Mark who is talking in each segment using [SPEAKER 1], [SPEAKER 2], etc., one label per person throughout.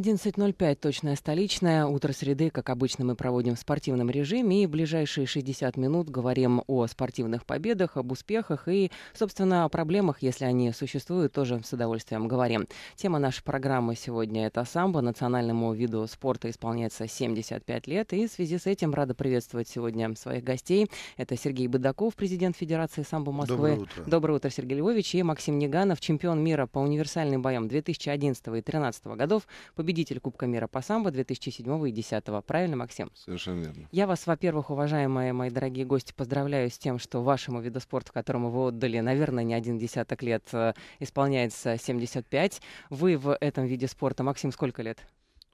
[SPEAKER 1] 11.05, точная столичная. Утро среды, как обычно, мы проводим в спортивном режиме. И в ближайшие 60 минут говорим о спортивных победах, об успехах и, собственно, о проблемах, если они существуют, тоже с удовольствием говорим. Тема нашей программы сегодня – это самбо. Национальному виду спорта исполняется 75 лет. И в связи с этим рада приветствовать сегодня своих гостей. Это Сергей Быдаков, президент Федерации самбо Москвы. Доброе утро. Доброе утро, Сергей Львович. И Максим Неганов, чемпион мира по универсальным боям 2011 и 2013 годов, победитель Кубка мира по самбо 2007 и 2010. Правильно, Максим? Совершенно верно. Я вас, во-первых, уважаемые мои дорогие гости, поздравляю с тем, что вашему виду спорта, которому вы отдали, наверное, не один десяток лет, э, исполняется 75. Вы в этом виде спорта, Максим, сколько лет?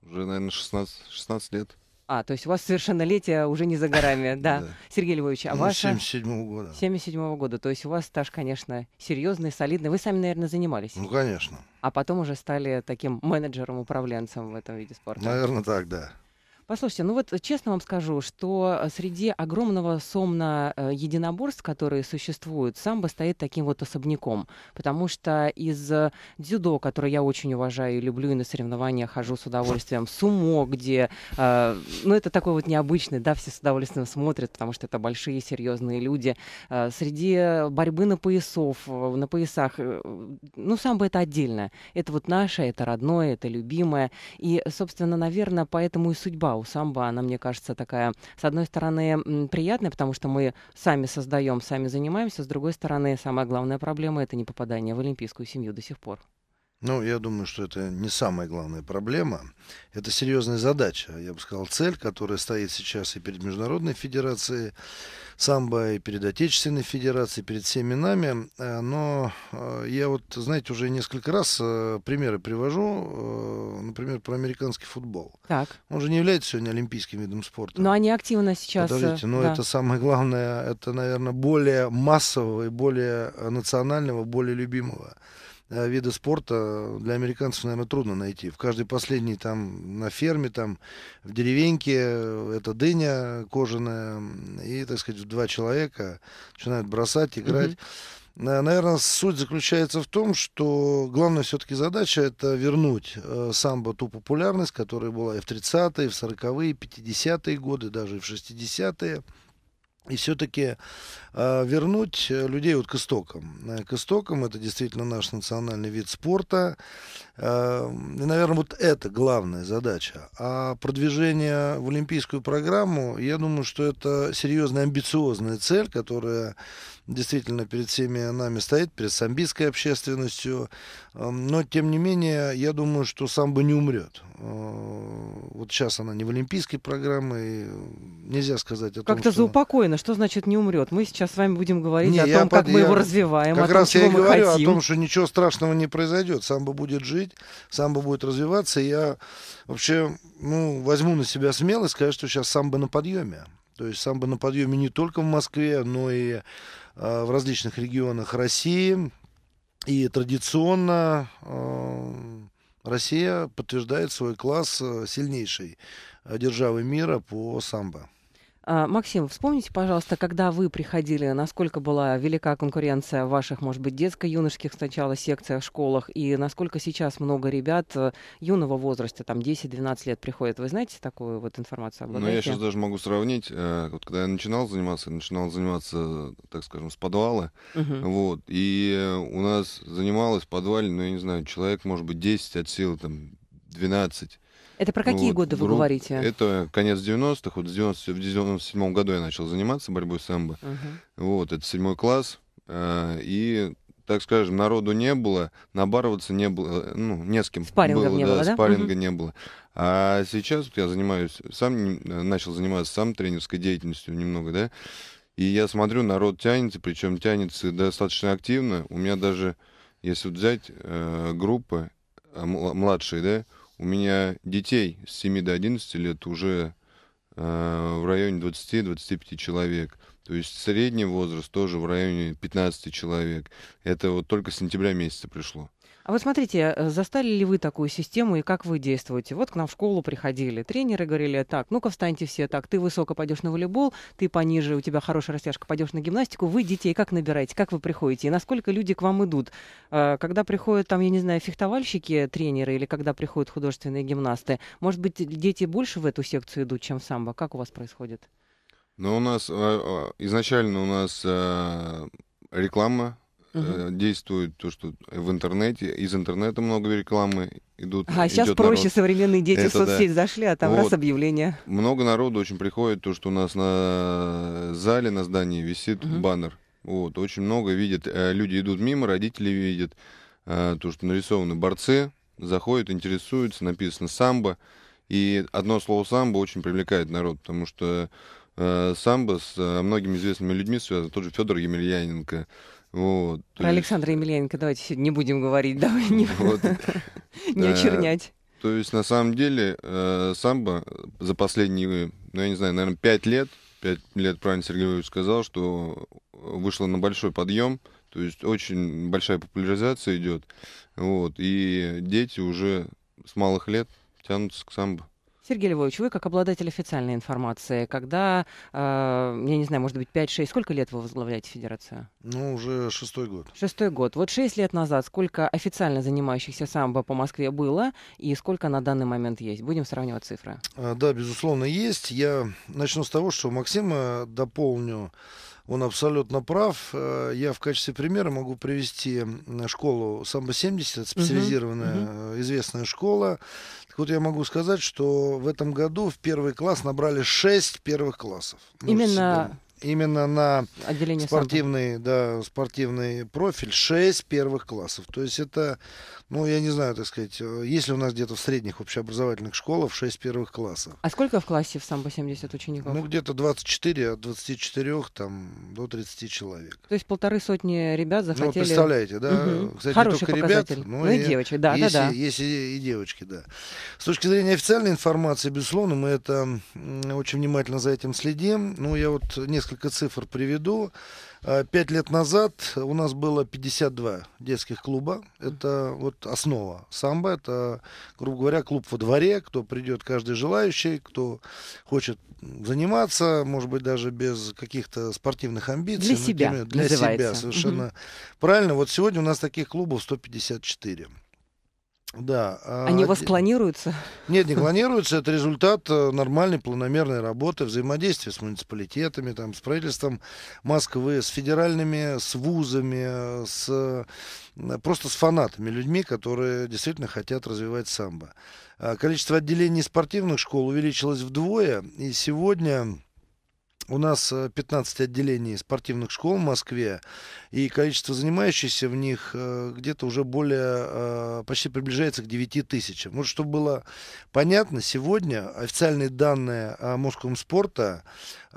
[SPEAKER 2] Уже, наверное, 16, 16 лет.
[SPEAKER 1] А, то есть у вас совершеннолетие уже не за горами, да. Сергей Львович, а ну, ваша... 77-го года. 77-го года. То есть у вас стаж, конечно, серьезный, солидный. Вы сами, наверное, занимались. Ну, конечно. А потом уже стали таким менеджером-управленцем в этом виде спорта. Наверное, так, да. Послушайте, ну вот честно вам скажу, что э, среди огромного сомна э, единоборств, которые существуют, самбо стоит таким вот особняком. Потому что из э, дзюдо, которое я очень уважаю и люблю, и на соревнования хожу с удовольствием, сумо, где, э, ну это такой вот необычный, да, все с удовольствием смотрят, потому что это большие, серьезные люди. Э, среди борьбы на поясов, на поясах, э, ну самбо это отдельно. Это вот наше, это родное, это любимое. И, собственно, наверное, поэтому и судьба у Самба она, мне кажется, такая, с одной стороны, приятная, потому что мы сами создаем, сами занимаемся, с другой стороны, самая главная проблема — это не попадание в олимпийскую семью до сих пор.
[SPEAKER 3] Ну, я думаю, что это не самая главная проблема. Это серьезная задача, я бы сказал, цель, которая стоит сейчас и перед Международной Федерацией самбо, и перед Отечественной Федерацией, перед всеми нами. Э, но э, я вот, знаете, уже несколько раз э, примеры привожу, например, про американский футбол. Так. Он же не является сегодня олимпийским видом спорта.
[SPEAKER 1] Но они активно сейчас... Подождите, но ну, да. это
[SPEAKER 3] самое главное, это, наверное, более массового и более национального, более любимого Э, вида спорта для американцев, наверное, трудно найти. В каждой последней там на ферме, там в деревеньке э, это дыня кожаная. И, так сказать, два человека начинают бросать, играть. Mm-hmm. Э, наверное, суть заключается в том, что главная все-таки задача это вернуть э, самбо ту популярность, которая была и в 30-е, и в 40-е, и 50-е годы, даже и в 60-е. И все-таки э, вернуть э, людей вот к истокам. Э, к истокам это действительно наш национальный вид спорта. Э, и, наверное, вот это главная задача. А продвижение в олимпийскую программу, я думаю, что это серьезная амбициозная цель, которая действительно перед всеми нами стоит, перед самбийской общественностью. Но, тем не менее, я думаю, что самбо не умрет. А, вот сейчас она не в олимпийской программе, нельзя сказать о том, Как-то
[SPEAKER 1] что... заупокоено, что значит не умрет? Мы сейчас с вами будем говорить не, о том, под... как мы его развиваем, как о том, раз чего я мы говорю хотим. о том,
[SPEAKER 3] что ничего страшного не произойдет. Самбо будет жить, самбо будет развиваться. Я вообще ну, возьму на себя смелость сказать, что сейчас самбо на подъеме. То есть самбо на подъеме не только в Москве, но и Э, в различных регионах России. И традиционно э, Россия подтверждает свой класс э, сильнейшей державы мира по самбо.
[SPEAKER 1] А, Максим, вспомните, пожалуйста, когда вы приходили, насколько была велика конкуренция в ваших, может быть, детско-юношеских сначала секциях, школах, и насколько сейчас много ребят э, юного возраста, там 10-12 лет приходят. Вы знаете такую вот информацию об Ну, я сейчас
[SPEAKER 2] даже могу сравнить. Э, вот когда я начинал заниматься, я начинал заниматься, так скажем, с подвала. Угу. Вот. И э, у нас занималось в подвале, ну, я не знаю, человек, может быть, 10 от силы, там, 12.
[SPEAKER 1] Это про какие вот, годы вы говорите?
[SPEAKER 2] Это конец 90-х. Вот в 97-м году я начал заниматься борьбой с самбо.
[SPEAKER 1] Угу.
[SPEAKER 2] Вот, это седьмой класс. Э, и так скажем, народу не было, набарываться не было, э, ну, не с кем. Спарринга было, не да, было, да? Спарринга угу. не было. А сейчас вот я занимаюсь, сам э, начал заниматься сам тренерской деятельностью немного, да, и я смотрю, народ тянется, причем тянется достаточно активно. У меня даже, если взять э, группы младшие, да, у меня детей с 7 до 11 лет уже э, в районе 20-25 человек. То есть средний возраст тоже в районе 15 человек. Это вот только с сентября месяца пришло.
[SPEAKER 1] А вот смотрите, э, застали ли вы такую систему и как вы действуете? Вот к нам в школу приходили, тренеры говорили, так, ну-ка встаньте все, так, ты высоко пойдешь на волейбол, ты пониже, у тебя хорошая растяжка, пойдешь на гимнастику, вы детей как набираете, как вы приходите, и насколько люди к вам идут? Э, когда приходят там, я не знаю, фехтовальщики, тренеры, или когда приходят художественные гимнасты, может быть, дети больше в эту секцию идут, чем в самбо? Как у вас происходит?
[SPEAKER 2] Ну, у нас э, изначально у нас реклама угу. действует то, что в интернете, из интернета много рекламы идут. А сейчас проще народ. современные дети Это в соцсеть да. зашли, а там вот. раз
[SPEAKER 1] объявление.
[SPEAKER 2] Много народу очень приходит, то, что у нас на э, зале, на здании висит угу. баннер. Вот, очень много видят, э, люди идут мимо, родители видят то, что нарисованы борцы, заходят, интересуются, написано самбо. И одно слово самбо очень привлекает народ, потому что самбо с многими известными людьми связан тот же Федор Емельяненко, вот,
[SPEAKER 1] Про есть... Александра Емельяненко давайте сегодня не будем говорить, давай не, вот, не э, очернять.
[SPEAKER 2] То есть, на самом деле, э, самбо за последние, ну, я не знаю, наверное, пять лет, пять лет, правильно Сергей Львович сказал, что вышло на большой подъем, то есть очень большая популяризация идет, вот, и дети уже с малых лет тянутся к самбо.
[SPEAKER 1] Сергей Львович, вы как обладатель официальной информации, когда, э, я не знаю, может быть, 5-6, сколько лет вы возглавляете федерацию?
[SPEAKER 3] Ну, уже шестой год.
[SPEAKER 1] Шестой год. Вот шесть лет назад сколько официально занимающихся самбо по Москве было и сколько на данный момент есть? Будем сравнивать цифры.
[SPEAKER 3] А, да, безусловно, есть. Я начну с того, что Максима дополню. Он абсолютно прав. Э, я в качестве примера могу привести э, школу Самбо-70, специализированная угу, известная школа. Так вот я могу сказать, что в этом году в первый класс набрали шесть первых классов.
[SPEAKER 1] Ну, именно
[SPEAKER 3] именно на Отделение спортивный, да, спортивный профиль 6 первых классов. То есть это ну, я не знаю, так сказать, э, есть ли у нас где-то в средних общеобразовательных школах 6 первых классов.
[SPEAKER 1] А сколько в классе в Самбо 70 учеников? Ну,
[SPEAKER 3] где-то 24, от 24 там, до 30 человек.
[SPEAKER 1] То есть полторы сотни ребят ну, захотели... Ну, представляете, да? Угу. Кстати, Хороший не только ребят, но ну, и, и девочек, да, есть, да, да.
[SPEAKER 3] Есть и, и девочки, да. С точки зрения официальной информации, безусловно, мы это очень внимательно за этим следим. Ну, я вот несколько цифр приведу. А, пять лет назад у нас было 52 детских клуба. Это вот основа самбо. Это, грубо говоря, клуб во дворе. Кто придет, каждый желающий, кто хочет заниматься, может быть, даже без каких-то спортивных амбиций. Для себя. Например, для называется. себя, совершенно угу. правильно. Вот сегодня у нас таких клубов 154. Да. А Они а, вас
[SPEAKER 1] клонируются?
[SPEAKER 3] Нет, не клонируются. Это результат э, нормальной планомерной работы, взаимодействия с муниципалитетами, там, с правительством Москвы, с федеральными, с вузами, с, э, просто с фанатами, людьми, которые действительно хотят развивать самбо. А количество отделений спортивных школ увеличилось вдвое, и сегодня у нас 15 э, отделений спортивных школ в Москве, и количество занимающихся в них э, где-то уже более, э, почти приближается к 9 тысячам. Вот чтобы было понятно, сегодня официальные данные о спорта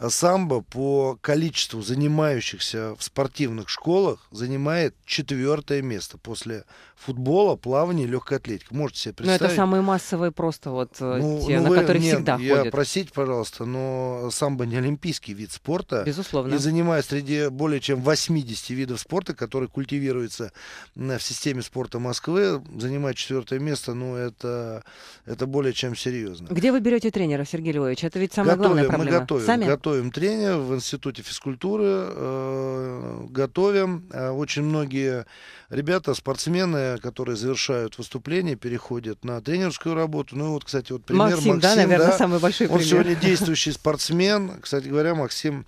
[SPEAKER 3] самбо по количеству занимающихся в спортивных школах занимает четвертое место после футбола, плавания, легкой атлетики. Можете себе ну, представить? Но это самые
[SPEAKER 1] массовые просто вот ну, те, ну, на вы, которые нет, всегда я ходят.
[SPEAKER 3] Простите, пожалуйста, но самбо не олимпийский олимпийский вид спорта. Безусловно. И занимает среди более чем 80 видов спорта, которые культивируются э, в системе спорта Москвы, занимает четвертое место, ну это, это более чем серьезно.
[SPEAKER 1] Где вы берете тренера, Сергей Львович? Это ведь самая готовим, главная проблема. Мы готовим, Сами?
[SPEAKER 3] готовим тренера в Институте физкультуры, э, готовим. Э, очень многие ребята, спортсмены, которые завершают выступление, переходят на тренерскую работу. Ну и вот, кстати, вот пример Максим, Максим да, наверное, да, самый большой он пример. Он сегодня действующий спортсмен, кстати говоря, благодаря Максим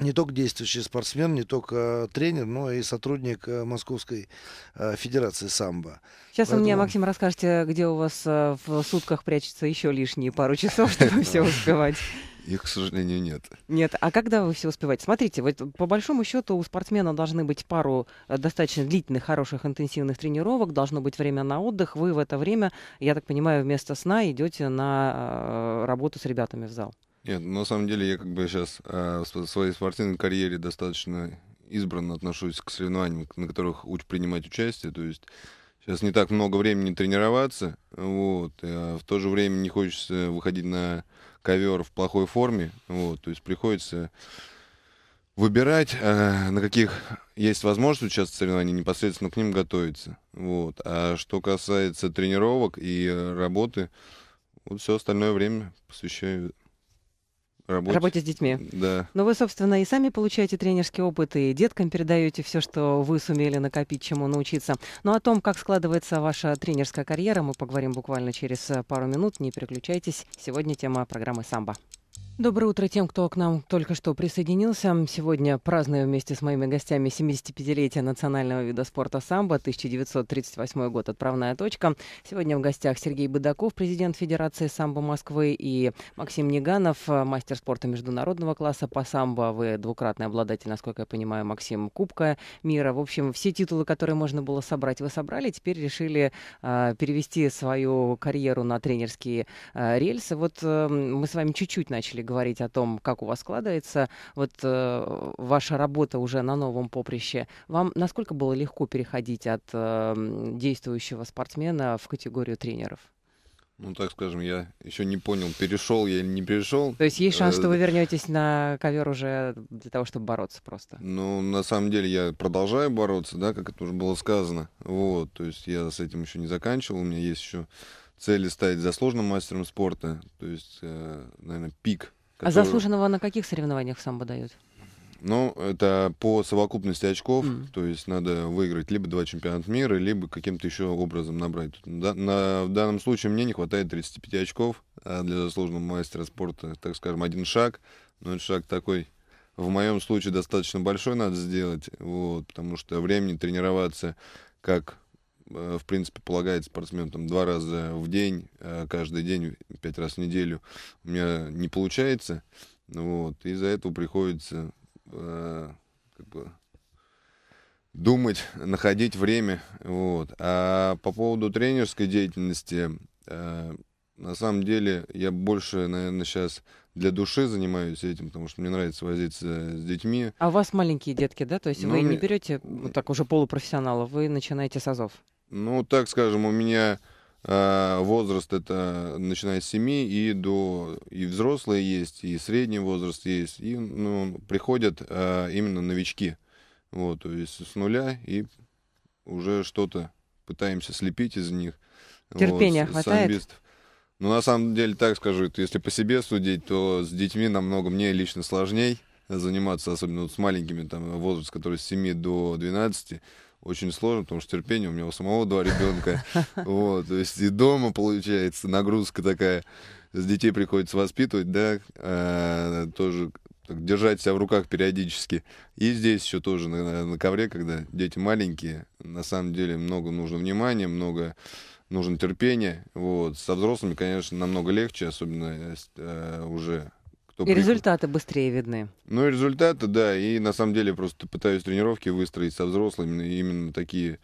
[SPEAKER 3] не только действующий спортсмен, не только э, тренер, но и сотрудник э, Московской э, Федерации самбо. Сейчас Поэтому... вы мне, Максим,
[SPEAKER 1] расскажете, где у вас в сутках прячется еще лишние пару часов, чтобы все успевать.
[SPEAKER 2] Их, к сожалению, нет.
[SPEAKER 1] Нет. А когда вы все успеваете? Смотрите, вот по большому счету у спортсмена должны быть пару достаточно длительных, хороших, интенсивных тренировок, должно быть время на отдых. Вы в это время, я так понимаю, вместо сна идете на работу с ребятами в зал.
[SPEAKER 2] Нет, ну, на самом деле я как бы сейчас э, в своей спортивной карьере достаточно избранно отношусь к соревнованиям, на которых учу принимать участие. То есть сейчас не так много времени тренироваться, вот, э, в то же время не хочется выходить на ковер в плохой форме, вот, то есть приходится выбирать, э, на каких есть возможность участвовать в соревнованиях, непосредственно к ним готовиться. Вот. А что касается тренировок и работы, вот все остальное время посвящаю работе. работе с детьми. Да.
[SPEAKER 1] Но ну, вы, собственно, и сами получаете тренерский опыт, и деткам передаете все, что вы сумели накопить, чему научиться. Но ну, о том, как складывается ваша тренерская карьера, мы поговорим буквально через пару минут. Не переключайтесь. Сегодня тема программы «Самбо». Доброе утро тем, кто к нам только что присоединился. Сегодня праздную вместе с моими гостями 75-летие национального вида спорта самбо, 1938 год, отправная точка. Сегодня в гостях Сергей Быдаков, президент Федерации самбо Москвы, и Максим Неганов, мастер спорта международного класса по самбо. Вы двукратный обладатель, насколько я понимаю, Максим, Кубка мира. В общем, все титулы, которые можно было собрать, вы собрали. Теперь решили э, перевести свою карьеру на тренерские э, рельсы. Вот э, мы с вами чуть-чуть начали начали говорить о том, как у вас складывается вот э, ваша работа уже на новом поприще, вам насколько было легко переходить от э, действующего спортсмена в категорию тренеров?
[SPEAKER 2] ну так скажем, я еще не понял, перешел я или не перешел. То есть есть шанс, что вы э,
[SPEAKER 1] вернетесь на ковер уже для того, чтобы бороться просто?
[SPEAKER 2] Ну, на самом деле я продолжаю бороться, да, как это уже было сказано. Вот, то есть я с этим еще не заканчивал, у меня есть еще цели стать заслуженным мастером спорта, то есть, э, наверное, пик. А который... А заслуженного
[SPEAKER 1] на каких соревнованиях сам дают?
[SPEAKER 2] Ну, это по совокупности очков, mm. то есть надо выиграть либо два чемпионата мира, либо каким-то еще образом набрать. Да, на, в данном случае мне не хватает 35 очков а для заслуженного мастера спорта, так скажем, один шаг. Но этот шаг такой, в моем случае, достаточно большой надо сделать, вот, потому что времени тренироваться как э, в принципе, полагает спортсмен там два раза в день, э, каждый день, пять раз в неделю, у меня не получается. Вот, из-за этого приходится Э, как бы, думать, находить время. Вот. А по поводу тренерской деятельности, э, на самом деле я больше, наверное, сейчас для души занимаюсь этим, потому что мне нравится возиться с детьми.
[SPEAKER 1] А у вас маленькие детки, да? То есть ну, вы не берете вот так уже полупрофессионала, вы начинаете с азов?
[SPEAKER 2] Ну, так скажем, у меня а, возраст это начиная с 7 и до... И взрослые есть, и средний возраст есть. И ну, приходят а, именно новички. Вот, то есть с нуля и уже что-то пытаемся слепить из них. Терпения вот, хватает? Самбистов. Ну, на самом деле, так скажу, если по себе судить, то с детьми намного мне лично сложней заниматься, особенно вот с маленькими, там, возраст, который с 7 до 12, очень сложно, потому что терпение у меня у самого два ребенка. Вот, то есть и дома получается нагрузка такая. С детей приходится воспитывать, да, а, тоже так, держать себя в руках периодически. И здесь еще тоже на, на ковре, когда дети маленькие, на самом деле много нужно внимания, много нужно терпения. Вот. Со взрослыми, конечно, намного легче, особенно э, э уже кто... И
[SPEAKER 1] результаты быстрее видны.
[SPEAKER 2] Ну и результаты, да. И на самом деле просто пытаюсь тренировки выстроить со взрослыми именно такие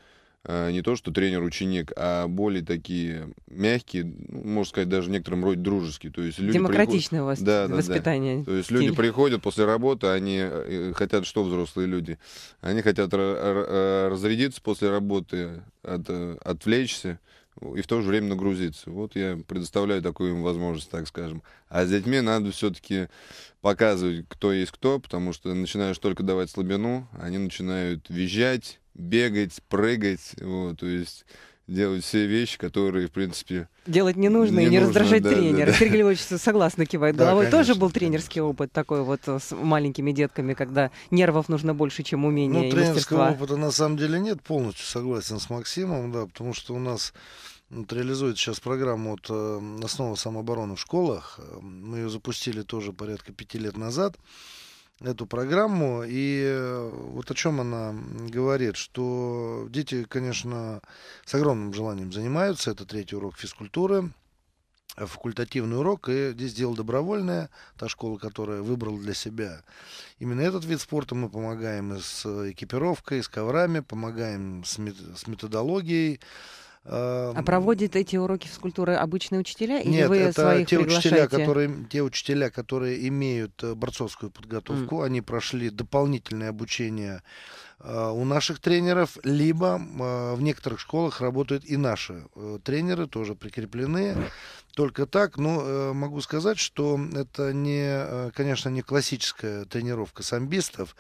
[SPEAKER 2] а, не то, что тренер-ученик, а более такие мягкие, ну, можно сказать, даже в некотором роде дружеские. То есть люди Демократичное приход... да, да, воспитание. Да. То есть стиль. люди приходят после работы, они э, хотят, что взрослые люди? Они хотят разрядиться после работы, от, э, отвлечься, и в то же время нагрузиться. Вот я предоставляю такую им возможность, так скажем. А с детьми надо все-таки показывать, кто есть кто, потому что начинаешь только давать слабину, они начинают визжать, бегать, прыгать, вот, то есть делать все вещи, которые, в принципе...
[SPEAKER 1] Делать не нужно не и не нужно, раздражать да, тренера. Да, да. Сергей Львович согласно кивает да, головой. Конечно. Тоже был тренерский опыт такой вот э, с маленькими детками, когда нервов нужно больше, чем умения ну, и тренерского мастерства. опыта
[SPEAKER 3] на самом деле нет, полностью согласен с Максимом, да, потому что у нас вот, реализует сейчас программу от эм, основы самообороны в школах. Эм, мы ее запустили тоже порядка пяти лет назад эту программу. И э, вот о чем она говорит, что дети, конечно, с огромным желанием занимаются. Это третий урок физкультуры э, факультативный урок, и здесь дело добровольное, та школа, которая выбрала для себя именно этот вид спорта, мы помогаем и с э, экипировкой, и с коврами, помогаем с,
[SPEAKER 1] с методологией, Эм, а проводят эти уроки физкультуры обычные учителя или Нет, вы это своих те приглашаете? учителя, которые
[SPEAKER 3] те учителя, которые имеют э, борцовскую
[SPEAKER 1] подготовку,
[SPEAKER 3] mm. они прошли дополнительное обучение э, у наших тренеров, либо э, в некоторых школах работают и наши тренеры, тоже прикреплены. Только так, но ну, могу сказать, что это не, конечно, не классическая тренировка самбистов,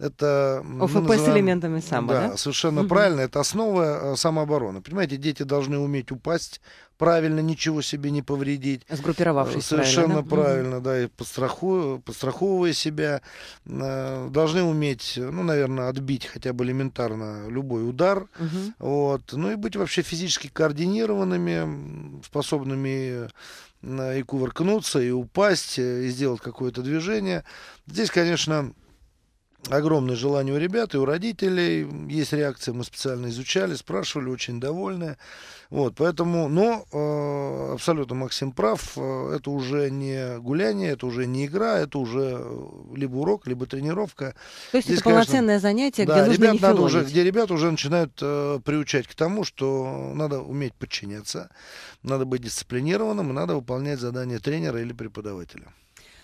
[SPEAKER 3] это, ОФП называем, с элементами самбо, да? да? совершенно угу. правильно. Это основа э, самообороны. Понимаете, дети должны уметь упасть правильно, ничего себе не повредить. Сгруппировавшись Совершенно правильно, да, правильно, да и подстраху... подстраховывая себя. Э, должны уметь, ну, наверное, отбить хотя бы элементарно любой удар. Угу. Вот. Ну и быть вообще физически координированными, способными э, и кувыркнуться, и упасть, и сделать какое-то движение. Здесь, конечно, огромное желание у ребят и у родителей. Есть реакция, мы специально изучали, спрашивали, очень довольны. Вот, поэтому, но э, абсолютно Максим прав, э, это уже не гуляние, это уже не игра, это уже э, либо урок, либо тренировка. То есть Здесь, это полноценное конечно, занятие, да, где нужно ребят надо уже, Где ребят уже начинают э, приучать к тому, что надо уметь подчиняться, надо быть дисциплинированным, надо выполнять задания тренера или преподавателя.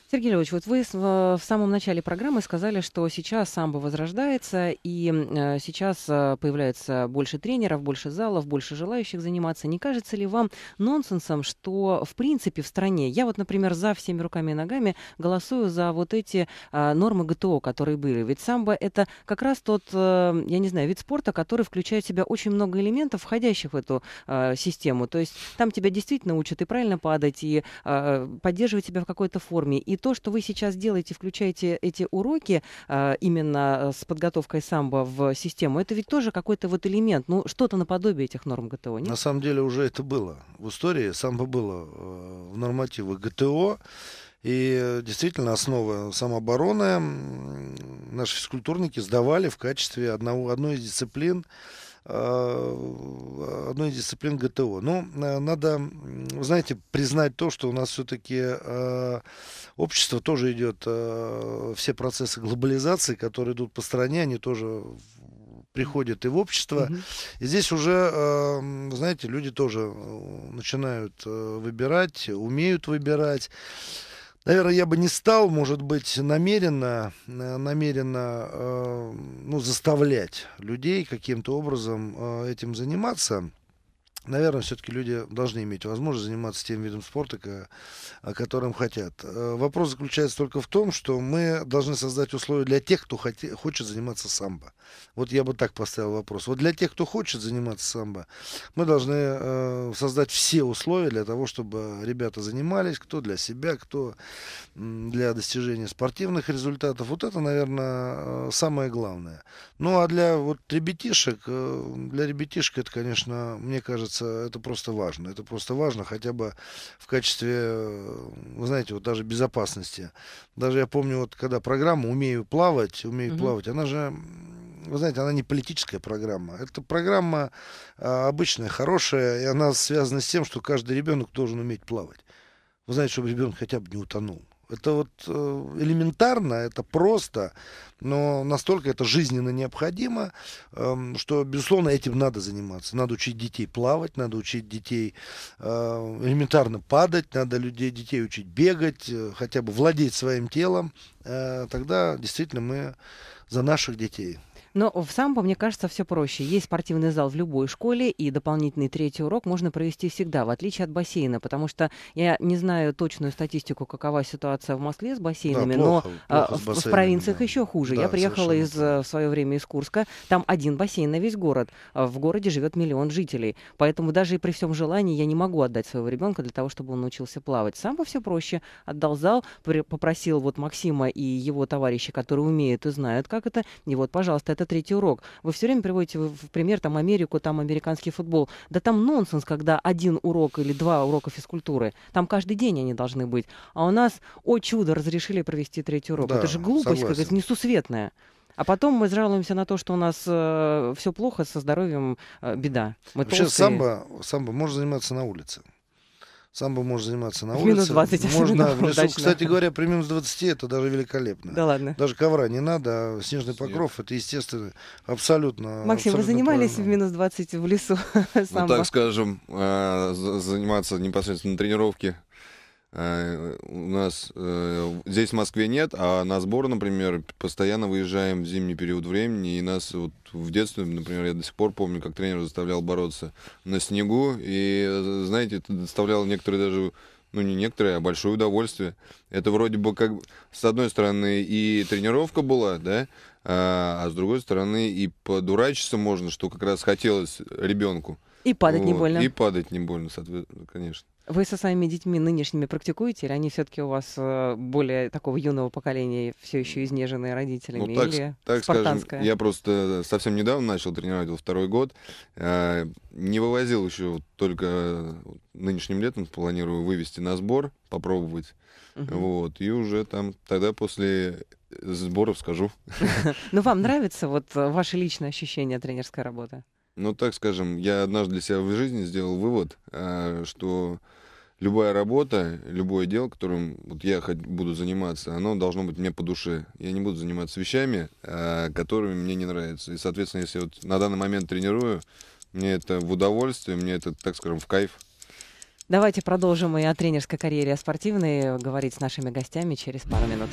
[SPEAKER 1] Сергей Львович, вот вы э, в самом начале программы сказали, что сейчас самбо возрождается, и э, сейчас э, появляется больше тренеров, больше залов, больше желающих заниматься. Не кажется ли вам нонсенсом, что в принципе в стране, я вот, например, за всеми руками и ногами голосую за вот эти нормы ГТО, которые были? Ведь самбо это как раз тот, я не знаю, вид спорта, который включает в себя очень много элементов, входящих в эту систему. То есть там тебя действительно учат и правильно падать, и поддерживать себя в какой-то форме, и то, что вы сейчас делаете, включаете эти уроки а, именно э, с подготовкой самбо в систему, это ведь тоже какой-то вот элемент, ну, что-то наподобие этих норм ГТО, нет? На
[SPEAKER 3] самом деле уже это было. В истории самбо было э, в нормативах ГТО. И действительно основа самообороны наши физкультурники сдавали в качестве одного, одной из дисциплин Э, одной из дисциплин ГТО. Но ну, э, надо, знаете, признать то, что у нас все-таки э, общество тоже идет, все процессы глобализации, которые идут по стране, они тоже приходят и в общество. Угу. И здесь уже, эм, знаете, люди тоже начинают выбирать, умеют выбирать. Наверное, я бы не стал, может быть, намеренно, э, намеренно э, ну, заставлять людей каким-то образом э, этим заниматься наверное, все-таки люди должны иметь возможность заниматься тем видом спорта, которым хотят. Э, вопрос заключается только в том, что мы должны создать условия для тех, кто хочет заниматься самбо. Вот я бы так поставил вопрос. Вот для тех, кто хочет заниматься самбо, мы должны э, создать все условия для того, чтобы ребята занимались, кто для себя, кто для достижения спортивных результатов. Вот это, наверное, э, самое главное. Ну, а для вот ребятишек, для ребятишек это, конечно, мне кажется, кажется, это просто важно. Это просто важно хотя бы в качестве, э, вы знаете, вот даже безопасности. Даже я помню, вот когда программа «Умею плавать», «Умею угу. плавать», она же, вы знаете, она не политическая программа. Это программа а, обычная, хорошая, и она связана с тем, что каждый ребенок должен уметь плавать. Вы знаете, чтобы ребенок хотя бы не утонул. Это вот э, элементарно, это просто, но настолько это жизненно необходимо, эм, что, безусловно, этим надо заниматься. Надо учить детей плавать, надо учить детей э, элементарно падать, надо людей, детей учить бегать, э, хотя бы владеть своим телом. Тогда
[SPEAKER 1] действительно мы за наших детей но в самбо, мне кажется, все проще. Есть спортивный зал в любой школе, и дополнительный третий урок можно провести всегда, в отличие от бассейна, потому что я не знаю точную статистику, какова ситуация в Москве с бассейнами, да, плохо, но плохо а, с бассейнами, в провинциях да. еще хуже. Да, я приехала из, э, в свое время из Курска, там один бассейн на весь город. А в городе живет миллион жителей. Поэтому даже и при всем желании я не могу отдать своего ребенка для того, чтобы он научился плавать. Самбо все проще. Отдал зал, попросил вот Максима и его товарища, которые умеют и знают, как это. И вот, пожалуйста, это третий урок. Вы все время приводите в пример там Америку, там американский футбол. Да там нонсенс, когда один урок или два урока физкультуры. Там каждый день они должны быть. А у нас, о чудо, разрешили провести третий урок. Да, это же глупость согласен. какая несусветная. А потом мы жалуемся на то, что у нас э, все плохо, со здоровьем э, беда. Мы Вообще толстые. самбо,
[SPEAKER 3] самбо можно заниматься на улице. Сам бы можно заниматься на улице. минус 20 Можно в лесу. Удачно. Кстати говоря, при минус 20 это даже великолепно. Да ладно. Даже ковра не надо, а снежный Снег. покров, это естественно, абсолютно... Максим, абсолютно вы занимались
[SPEAKER 1] правильно. в минус 20 в лесу ну, самбо? Ну, так
[SPEAKER 2] скажем, э, заниматься непосредственно на тренировке Э, у нас э, здесь в Москве нет, а на сбор, например, постоянно выезжаем в зимний период времени, и нас вот в детстве, например, я до сих пор помню, как тренер заставлял бороться на снегу, и, э, знаете, это доставляло некоторые даже ну не некоторые, а большое удовольствие. Это вроде бы как с одной стороны и тренировка была, да, а, а с другой стороны и подурачиться можно, что как раз хотелось ребенку. И падать вот. не больно. И падать не больно, соответственно, конечно.
[SPEAKER 1] Вы со своими детьми нынешними практикуете, или они все-таки у вас э, более такого юного поколения, все еще изнеженные родителями, ну, так, или так спартанское? Скажем, я
[SPEAKER 2] просто совсем недавно начал тренировать был второй год, э, не вывозил еще только нынешним летом, планирую вывести на сбор, попробовать, угу. вот, и уже там тогда после сборов скажу.
[SPEAKER 1] Ну вам нравится вот э, ваше личное ощущение тренерской работы?
[SPEAKER 2] Ну, так скажем, я однажды для себя в жизни сделал вывод, что любая работа, любое дело, которым вот я буду заниматься, оно должно быть мне по душе. Я не буду заниматься вещами, а, которыми мне не нравится. И, соответственно, если вот на данный момент тренирую, мне это в удовольствие, мне это, так скажем, в кайф.
[SPEAKER 1] Давайте продолжим и о тренерской карьере, о спортивной э, говорить с нашими гостями через пару минут.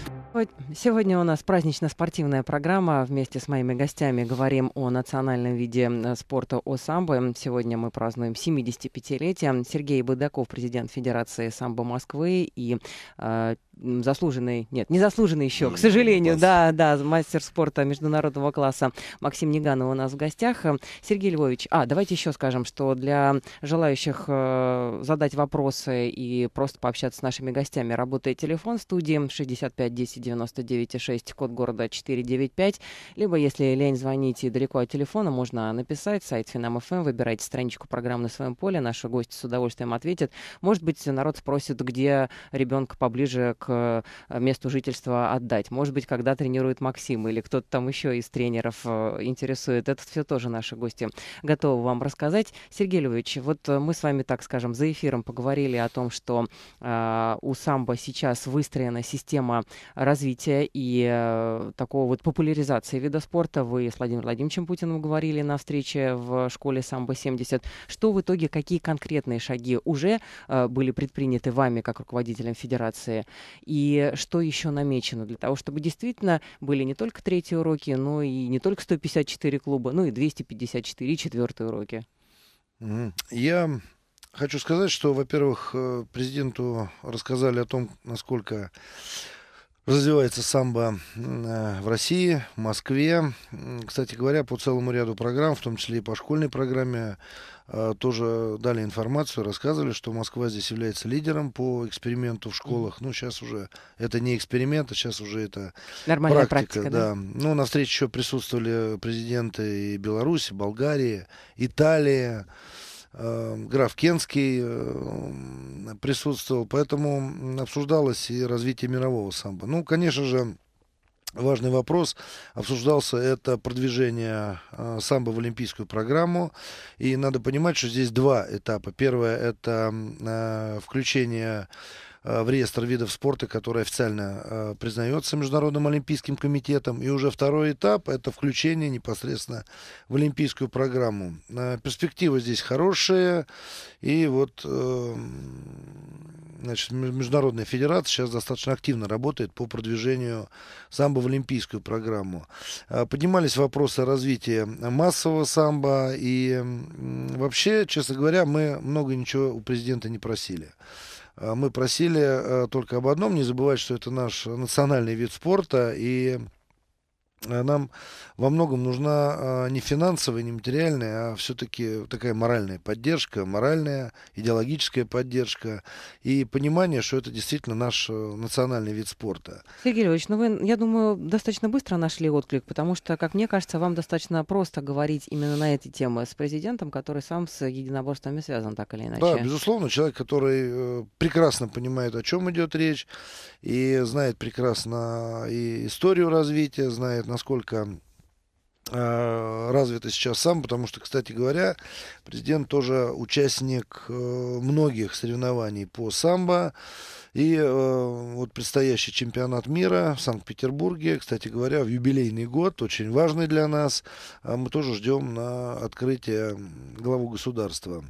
[SPEAKER 1] Сегодня у нас празднично-спортивная программа. Вместе с моими гостями говорим о национальном виде э, спорта о самбо. Сегодня мы празднуем 75-летие. Сергей Быдаков, президент Федерации самбо Москвы и э, заслуженный, нет, не заслуженный еще, к сожалению, да, да, мастер спорта международного класса Максим Неганов у нас в гостях. Сергей Львович, а, давайте еще скажем, что для желающих э, задать вопросы и просто пообщаться с нашими гостями работает телефон студии 65 10 99 6, код города 495, либо если лень звонить и далеко от телефона, можно написать сайт Финам.ФМ, эм, выбирайте страничку программы на своем поле, наши гости с удовольствием ответят. Может быть, народ спросит, где ребенка поближе к к э, месту жительства отдать. Может быть, когда тренирует Максим или кто-то там еще из тренеров э, интересует. Это все тоже наши гости готовы вам рассказать. Сергей Львович, вот э, мы с вами, так скажем, за эфиром поговорили о том, что у самбо сейчас выстроена система развития и такого вот популяризации вида спорта. Вы с Владимиром Владимировичем Путиным говорили на встрече в школе самбо-70. Что в итоге, какие конкретные шаги уже были предприняты вами как руководителем федерации? и что еще намечено для того, чтобы действительно были не только третьи уроки, но и не только 154 клуба, но и 254 четвертые уроки. Я хочу сказать, что, во-первых, э, президенту
[SPEAKER 3] рассказали о том, насколько развивается самбо э, в России, в Москве. Кстати говоря, по целому ряду программ, в том числе и по школьной программе, Э, тоже дали информацию, рассказывали, что Москва здесь является лидером по эксперименту в школах. Ну, сейчас уже это не эксперимент, а сейчас уже это Нормальная практика. практика да. да. Ну, на встрече еще присутствовали президенты и Беларуси, Болгарии, Италии эм, граф Кенский эм, присутствовал, поэтому обсуждалось и развитие мирового самбо. Ну, конечно же, важный вопрос. Обсуждался это продвижение э, самбо в олимпийскую программу. И надо понимать, что здесь два этапа. Первое это э, включение э, в реестр видов спорта, который официально э, признается Международным олимпийским комитетом. И уже второй этап – это включение непосредственно в олимпийскую программу. Э, перспективы здесь хорошие. И вот э, значит, Международная Федерация сейчас достаточно активно работает по продвижению самбо в олимпийскую программу. А, поднимались вопросы развития массового самбо, и вообще, честно говоря, мы много ничего у президента не просили. А, мы просили а, только об одном, не забывать, что это наш национальный вид спорта, и Э, нам во многом нужна а, не финансовая, не материальная, а все-таки такая моральная поддержка, моральная, идеологическая поддержка и понимание, что это действительно наш э, национальный вид спорта.
[SPEAKER 1] Сергей Львович, ну вы, я думаю, достаточно быстро нашли отклик, потому что, как мне кажется, вам достаточно просто говорить именно на этой теме с президентом, который сам с единоборствами связан так или иначе. Да,
[SPEAKER 3] безусловно, человек, который э, прекрасно понимает, о чем идет речь, и знает прекрасно и историю развития, знает, насколько э, развита сейчас сам, потому что, кстати говоря, президент тоже участник э, многих соревнований по самбо. И э, вот предстоящий чемпионат мира в Санкт-Петербурге, кстати говоря, в юбилейный год, очень важный для нас. А мы тоже ждем на открытие главу государства.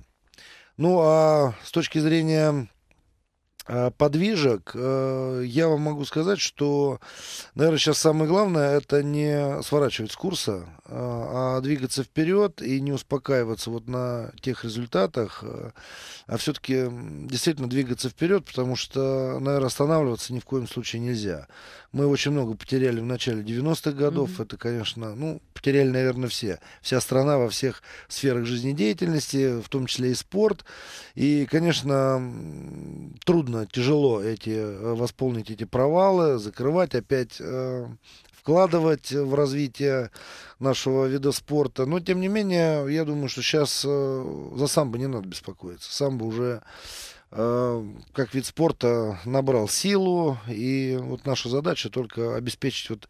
[SPEAKER 3] Ну а с точки зрения Э, подвижек, э, я вам могу сказать, что, наверное, сейчас самое главное, это не сворачивать с курса, э, а двигаться вперед и не успокаиваться вот на тех результатах, а все-таки действительно двигаться вперед, потому что, наверное, останавливаться ни в коем случае нельзя. Мы очень много потеряли в начале 90-х годов, mm-hmm. это, конечно, ну, потеряли, наверное, все. Вся страна во всех сферах жизнедеятельности, в том числе и спорт. И, конечно, трудно трудно, тяжело эти, э, восполнить эти провалы, закрывать, опять э, вкладывать в развитие нашего вида спорта. Но, тем не менее, я думаю, что сейчас э, за самбо не надо беспокоиться. Самбо уже э, как вид спорта набрал силу, и вот наша задача только обеспечить вот,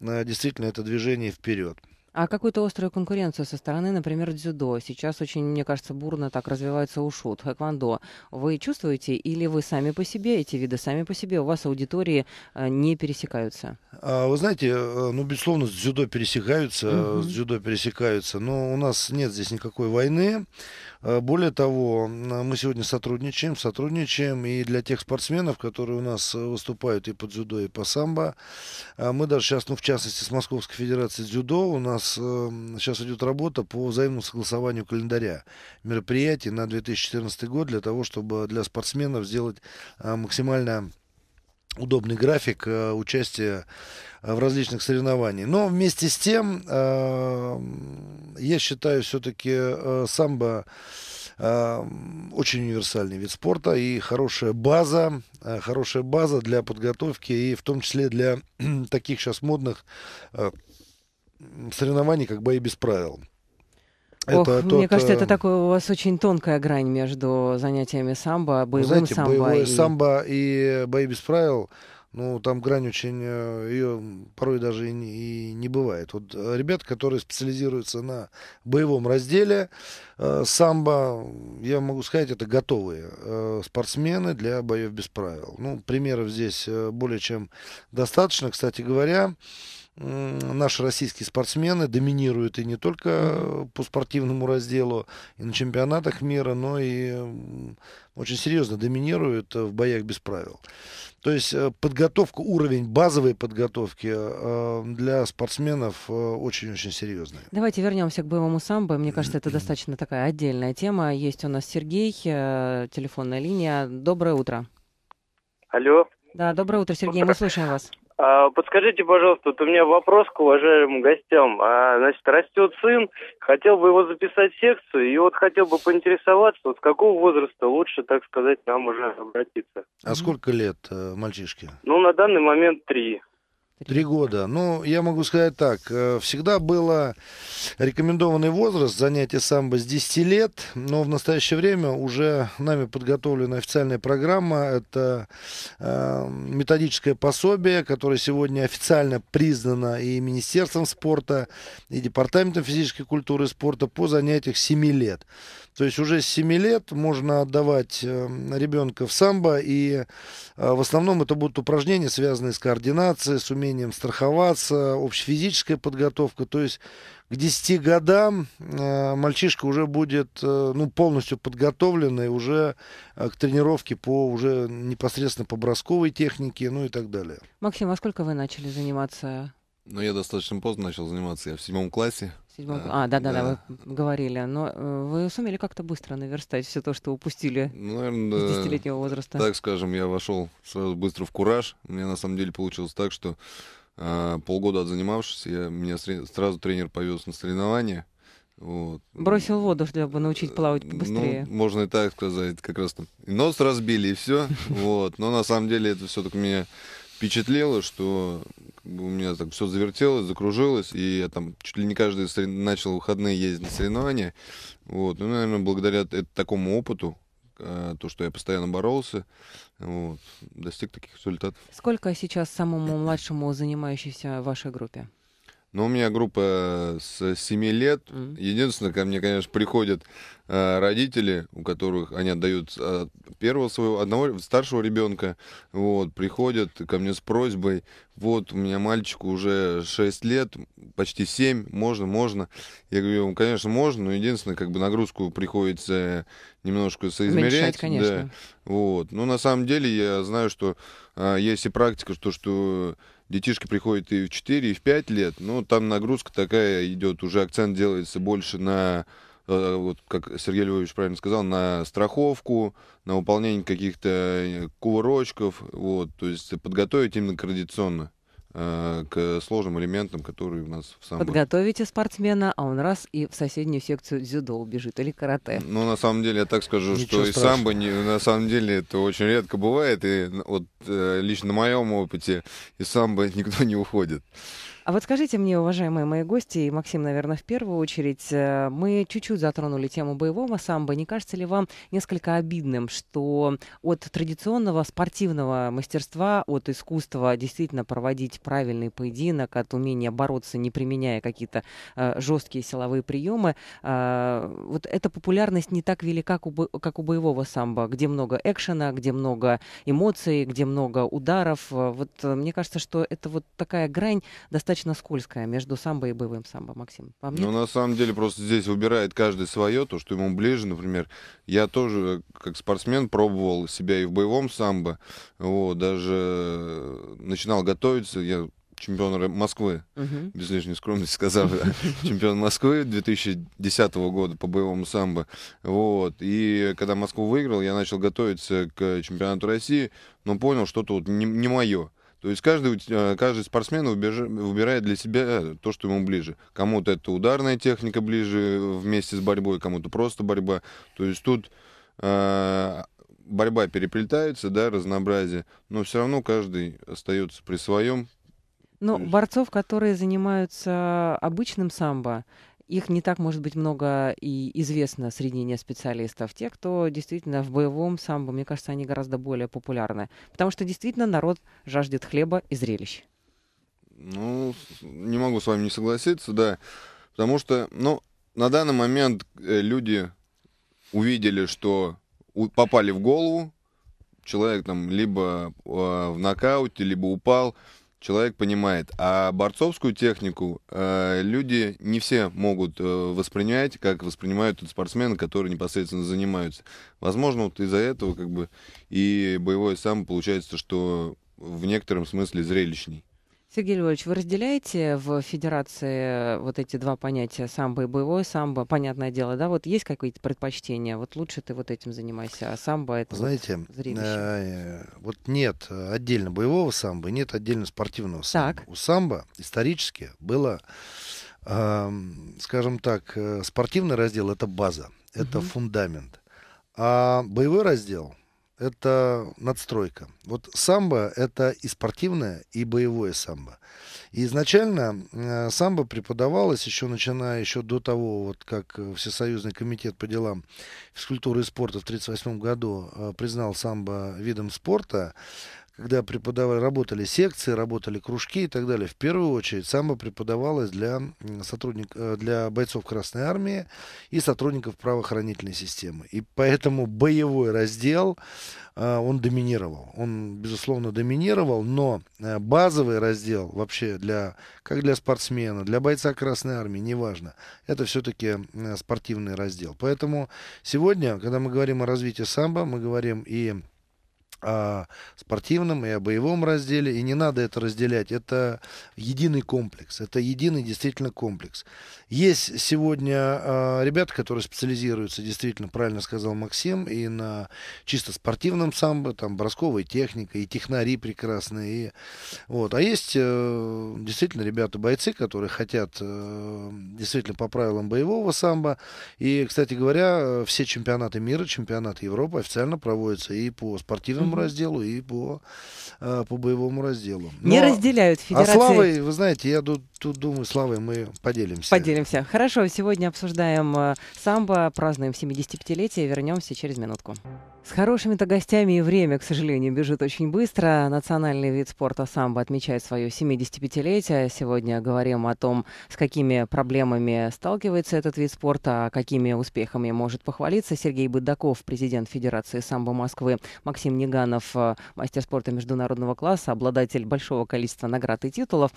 [SPEAKER 3] э, действительно это движение вперед.
[SPEAKER 1] А какую-то острую конкуренцию со стороны, например, дзюдо. Сейчас очень, мне кажется, бурно так развивается ушут, хэквондо. Вы чувствуете или вы сами по себе, эти виды сами по себе, у вас аудитории э, не пересекаются?
[SPEAKER 3] А, вы знаете, э, ну, безусловно, с дзюдо пересекаются, угу. с дзюдо пересекаются, но у нас нет здесь никакой войны. Э, более того, мы сегодня сотрудничаем, сотрудничаем и для тех спортсменов, которые у нас э, выступают и по дзюдо, и по самбо. Э, мы даже сейчас, ну, в частности, с Московской Федерацией дзюдо, у нас сейчас идет работа по взаимному согласованию календаря мероприятий на 2014 год для того, чтобы для спортсменов сделать максимально удобный график э, участия э, в различных соревнованиях. Но вместе с тем, э, я считаю, все-таки самбо очень универсальный вид спорта и хорошая база, хорошая база для подготовки и в том числе для таких сейчас модных соревнований, как бои без правил. Это Ох, тот, мне кажется, это э,
[SPEAKER 1] такой у вас очень тонкая грань между занятиями самбо, боевым знаете, самбо. Боевое и... самбо
[SPEAKER 3] и бои без правил, ну, там грань очень, э, ее порой даже и не, и не бывает. Вот э, ребят, которые специализируются на боевом разделе э, самбо, я могу сказать, это готовые э, спортсмены для боев без правил. Ну, примеров здесь более чем достаточно, кстати говоря. Э, наши российские спортсмены доминируют и не только по спортивному разделу, и на чемпионатах мира, но и очень серьезно доминируют э, в боях без правил. То есть э, подготовка, уровень базовой подготовки э, для спортсменов очень-очень серьезный.
[SPEAKER 1] Давайте вернемся к боевому самбо. Мне кажется, это достаточно такая отдельная тема. Есть у нас Сергей, телефонная линия. Доброе утро. Алло. Да, доброе утро, Сергей, мы слушаем вас.
[SPEAKER 3] А, подскажите, пожалуйста, вот у меня вопрос к уважаемым гостям. А, значит, растет сын, хотел бы его записать в секцию, и вот хотел бы поинтересоваться, вот с какого возраста лучше, так сказать, нам уже обратиться. А сколько лет э, мальчишке? Ну, на данный момент три. Три года. Ну, я могу сказать так. Э, всегда был рекомендованный возраст занятия самбо с 10 лет, но в настоящее время уже нами подготовлена официальная программа. Это э, методическое пособие, которое сегодня официально признано и Министерством спорта, и Департаментом физической культуры и спорта по занятиях 7 лет. То есть уже с 7 лет можно отдавать э, ребенка в самбо, и э, в основном это будут упражнения, связанные с координацией, с умением страховаться, общефизическая подготовка. То есть к 10 годам э, мальчишка уже будет ну, полностью подготовленный уже к тренировке по уже
[SPEAKER 2] непосредственно по
[SPEAKER 3] бросковой технике, ну и так далее.
[SPEAKER 1] Максим, а сколько вы начали заниматься
[SPEAKER 2] но я достаточно поздно начал заниматься, я в седьмом классе. Седьмом...
[SPEAKER 1] А, а да-да-да, вы говорили. Но э, вы сумели как-то быстро наверстать все то, что упустили ну, Наверное, с десятилетнего возраста? Так скажем,
[SPEAKER 2] я вошел сразу быстро в кураж. У меня на самом деле получилось так, что а, полгода отзанимавшись, я, меня сразу тренер повез на соревнования. Вот.
[SPEAKER 1] Бросил воду, чтобы научить плавать быстрее.
[SPEAKER 2] Ну, можно и так сказать, как раз там. Нос разбили и все. Вот. Но на самом деле это все так меня впечатлило, что у меня так все завертелось, закружилось, и я там чуть ли не каждый сорев... начал выходные ездить на соревнования. Вот. Ну, наверное, благодаря э, такому опыту, а, то, что я постоянно боролся, вот, достиг таких результатов.
[SPEAKER 1] Сколько сейчас самому младшему занимающейся в вашей группе?
[SPEAKER 2] Ну, у меня группа э, с 7 лет. Mm-hmm. Единственное, ко мне, конечно, приходят э, родители, у которых они отдают от э, первого своего, одного старшего ребенка, вот, приходят ко мне с просьбой, вот, у меня мальчику уже 6 лет, почти 7, можно, можно. Я говорю, «Ну, конечно, можно, но единственное, как бы нагрузку приходится немножко соизмерять. Уменьшать, конечно. Да, вот. Но ну, на самом деле я знаю, что э, есть и практика, что, что детишки приходят и в 4, и в 5 лет, но там нагрузка такая идет, уже акцент делается больше на, э, вот как Сергей Львович правильно сказал, на страховку, на выполнение каких-то э, кувырочков, вот, то есть подготовить именно традиционно. Э, к сложным элементам, которые у нас в самом
[SPEAKER 1] Подготовите спортсмена, а он раз и в соседнюю секцию дзюдо убежит или карате.
[SPEAKER 2] Ну, на самом деле, я так скажу, Ничего что страшного. и самбо, не, на самом деле, это очень редко бывает, и вот э, лично на моем опыте и самбо никто не уходит.
[SPEAKER 1] А вот скажите мне, уважаемые мои гости, и Максим, наверное, в первую очередь, э, мы чуть-чуть затронули тему боевого самбо. Не кажется ли вам несколько обидным, что от традиционного спортивного мастерства, от искусства действительно проводить правильный поединок, от умения бороться, не применяя какие-то э, жесткие силовые приемы, э, вот эта популярность не так велика, как у, бо- как у боевого самбо, где много экшена, где много эмоций, где много ударов. Э, вот э, мне кажется, что это вот такая грань достаточно достаточно скользкая между самбо и боевым самбо, Максим. Вам нет?
[SPEAKER 2] ну, на самом деле, просто здесь выбирает каждый свое, то, что ему ближе, например. Я тоже, как спортсмен, пробовал себя и в боевом самбо. Вот, даже э, начинал готовиться, я чемпион Москвы, угу. без лишней скромности сказал чемпион Москвы 2010 года по боевому самбо. Вот. И когда Москву выиграл, я начал готовиться к чемпионату России, но понял, что тут не, не мое. То есть каждый, э, каждый спортсмен выбирает для себя то, что ему ближе. Кому-то это ударная техника ближе э, вместе с борьбой, кому-то просто борьба. То есть тут э, борьба переплетается, да, разнообразие, но все равно каждый остается при своем.
[SPEAKER 1] Но ну, борцов, которые занимаются обычным самбо, их не так, может быть, много и известно среди неспециалистов. Те, кто действительно в боевом самбо, мне кажется, они гораздо более популярны. Потому что действительно народ жаждет хлеба и зрелищ.
[SPEAKER 2] Ну, не могу с вами не согласиться, да. Потому что, ну, на данный момент э, люди увидели, что попали в голову, человек там либо а, в нокауте, либо упал, человек понимает. А борцовскую технику э, люди не все могут э, воспринять, как воспринимают тут спортсмены, которые непосредственно занимаются. Возможно, вот из-за этого как бы и боевое сам получается, что в некотором смысле зрелищней.
[SPEAKER 1] Сергей Львович, вы разделяете в федерации э, вот эти два понятия самбо и боевое самбо? Понятное дело, да? Вот есть какие-то предпочтения? Вот лучше ты вот этим занимайся, а самбо это Знаете, вот зрелище.
[SPEAKER 3] Э, вот нет отдельно боевого самбо, нет отдельно спортивного самбо. Так. У самбо исторически было, э, скажем так, э, спортивный раздел это база, это угу. фундамент, а боевой раздел это надстройка. Вот самбо это и спортивное, и боевое самбо. И изначально э, самбо преподавалось еще начиная еще до того, вот как э, Всесоюзный комитет по делам физкультуры и спорта в 1938 году э, признал самбо видом спорта когда преподавали, работали секции, работали кружки и так далее, в первую очередь самбо преподавалось для, сотрудник, э, для бойцов Красной Армии и сотрудников правоохранительной системы. И поэтому боевой раздел, э, он доминировал. Он, безусловно, доминировал, но э, базовый раздел вообще для, как для спортсмена, для бойца Красной Армии, неважно, это все-таки спортивный раздел. Поэтому сегодня, когда мы говорим о развитии самбо, мы говорим и о спортивном и о боевом разделе, и не надо это разделять. Это единый комплекс, это единый действительно комплекс. Есть сегодня э, ребята, которые специализируются, действительно, правильно сказал Максим, и на чисто спортивном самбо, там бросковая техника, и технари прекрасные. И, вот. А есть э, действительно ребята-бойцы, которые хотят э, действительно по правилам боевого самбо. И, кстати говоря, э, все чемпионаты мира, чемпионаты Европы официально проводятся и по спортивным военному разделу и по, э, по боевому разделу. Но, Не разделяют а федерации. А славой, вы знаете, я тут,
[SPEAKER 1] тут думаю, славой мы поделимся. Поделимся. Хорошо, сегодня обсуждаем э, самбо, празднуем 75-летие, вернемся через минутку. С хорошими-то гостями и время, к сожалению, бежит очень быстро. Национальный вид спорта самбо отмечает свое 75-летие. Сегодня говорим о том, с какими проблемами сталкивается этот вид спорта, а какими успехами может похвалиться Сергей Быдаков, президент Федерации самбо Москвы, Максим Неганов, э, мастер спорта международного класса, обладатель большого количества наград и титулов.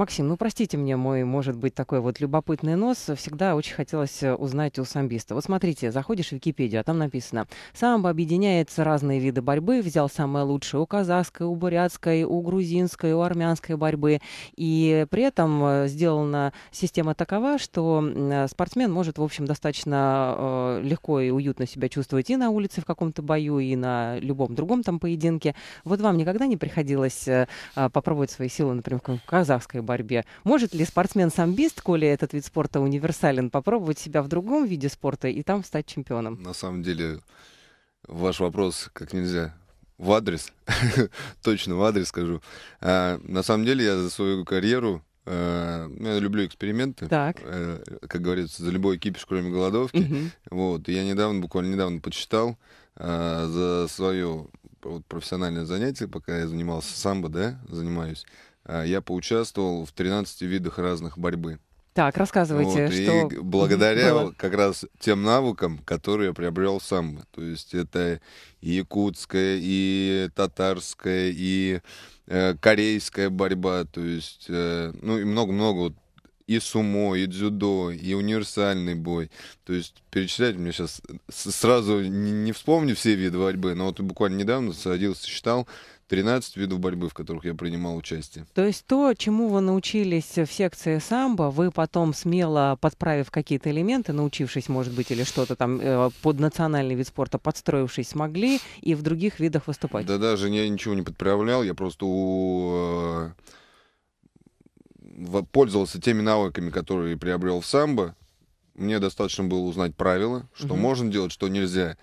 [SPEAKER 1] Максим, ну простите мне мой, может быть, такой вот любопытный нос. Всегда очень хотелось узнать у самбиста. Вот смотрите, заходишь в Википедию, а там написано «Самбо объединяет разные виды борьбы, взял самое лучшее у казахской, у бурятской, у грузинской, у армянской борьбы». И при этом э, сделана система такова, что э, спортсмен может, в общем, достаточно э, легко и уютно себя чувствовать и на улице в каком-то бою, и на любом другом там поединке. Вот вам никогда не приходилось попробовать свои силы, например, в казахской борьбе? борьбе. Может ли спортсмен-самбист, коли этот вид спорта универсален, попробовать себя в другом виде спорта и там стать чемпионом?
[SPEAKER 2] На самом деле, ваш вопрос как нельзя в адрес, точно в адрес скажу. А, на самом деле я за свою карьеру э, ну, я люблю эксперименты. Так. Э, как говорится, за любой кипиш, кроме голодовки. Вот. И я недавно, буквально недавно почитал э, за свое вот, профессиональное занятие, пока я занимался самбо, да, занимаюсь. А, я поучаствовал в 13 видах разных борьбы. Так, рассказывайте, вот, что и благодаря было. как раз тем навыкам, которые я приобрел сам. То есть это и якутская, и татарская, и э, корейская борьба, то есть, э, ну и много-много и сумо, и дзюдо, и универсальный бой. То есть перечислять мне сейчас э, сразу не, не вспомню все виды борьбы, но вот буквально недавно садился, считал, 13 видов борьбы, в которых я принимал участие.
[SPEAKER 1] То есть то, чему вы научились в секции самбо, вы потом смело подправив какие-то элементы, научившись, может быть, или что-то там э, под национальный вид спорта подстроившись, смогли и в других видах выступать? Да даже
[SPEAKER 2] я ничего не подправлял, я просто у... Э, пользовался теми навыками, которые приобрел в самбо. Мне достаточно было узнать правила, что угу. можно делать, что нельзя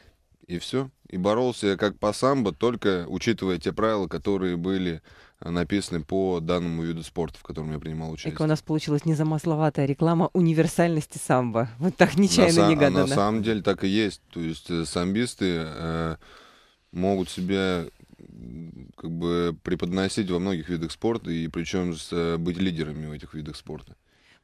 [SPEAKER 2] и все. И боролся я как по самбо, только учитывая те правила, которые были э, написаны по данному виду спорта, в котором я принимал участие. Так у
[SPEAKER 1] нас получилась незамысловатая реклама универсальности самбо. Вот так нечаянно, на негаданно. А на самом
[SPEAKER 2] деле так и есть. То есть э, самбисты э, могут себя как бы преподносить во многих видах спорта и причем с, э, быть лидерами в этих видах спорта.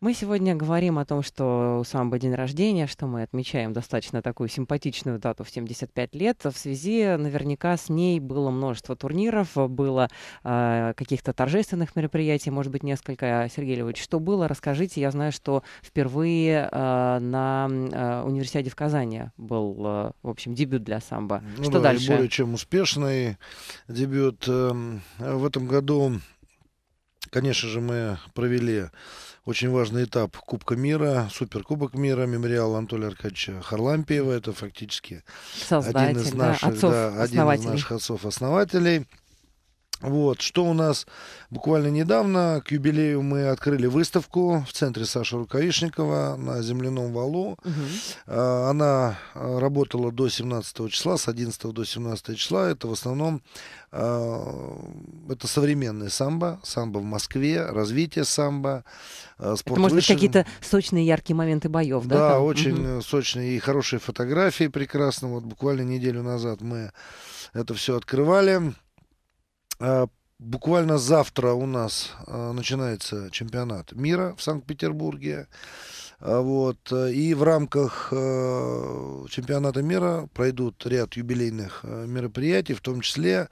[SPEAKER 1] Мы сегодня говорим о том, что у самбо день рождения, что мы отмечаем достаточно такую симпатичную дату в 75 лет. В связи наверняка с ней было множество турниров, было э, каких-то торжественных мероприятий, может быть, несколько. Сергей Львович, что было? Расскажите. Я знаю, что впервые э, на э, универсиаде в Казани был, э, в общем, дебют для самбо. Ну, что да, дальше? Более
[SPEAKER 3] чем успешный дебют. Э, в этом году Конечно же, мы провели очень важный этап Кубка мира, Суперкубок мира, мемориал Анатолия Аркадьевича Харлампиева. Это фактически Создатель, один из наших, да, отцов, да, один из наших отцов-основателей. Вот, что у нас буквально недавно, к юбилею мы открыли выставку в центре Саши Рукавишникова на земляном валу. Угу. Она а, работала до 17 числа, с 11 до 17 числа. Это в основном а, это современный самбо, самбо в Москве, развитие самбо, спорт это, Может высший. быть, какие-то
[SPEAKER 1] сочные яркие моменты боев, да? Да, там? очень
[SPEAKER 3] угу. сочные и хорошие фотографии прекрасно. Вот буквально неделю назад мы это все открывали. А, буквально завтра у нас а, начинается чемпионат мира в Санкт-Петербурге. А вот. Э, и в рамках э, чемпионата мира пройдут ряд юбилейных э, мероприятий, в том числе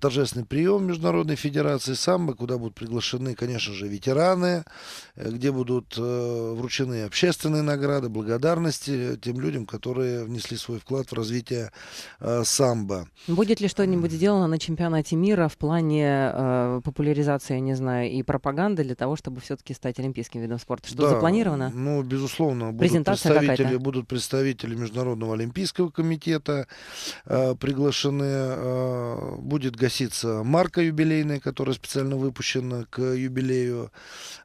[SPEAKER 3] торжественный прием Международной Федерации самбо, куда будут приглашены, конечно же, ветераны, где будут вручены общественные награды, благодарности тем людям, которые внесли свой вклад в развитие самбо.
[SPEAKER 1] Будет ли что-нибудь сделано на чемпионате мира в плане популяризации, я не знаю, и пропаганды для того, чтобы все-таки стать олимпийским видом спорта? Что да, запланировано? Ну, ну, безусловно, будут представители,
[SPEAKER 3] будут представители Международного Олимпийского комитета э, приглашены. Э, будет гаситься марка юбилейная, которая специально выпущена к юбилею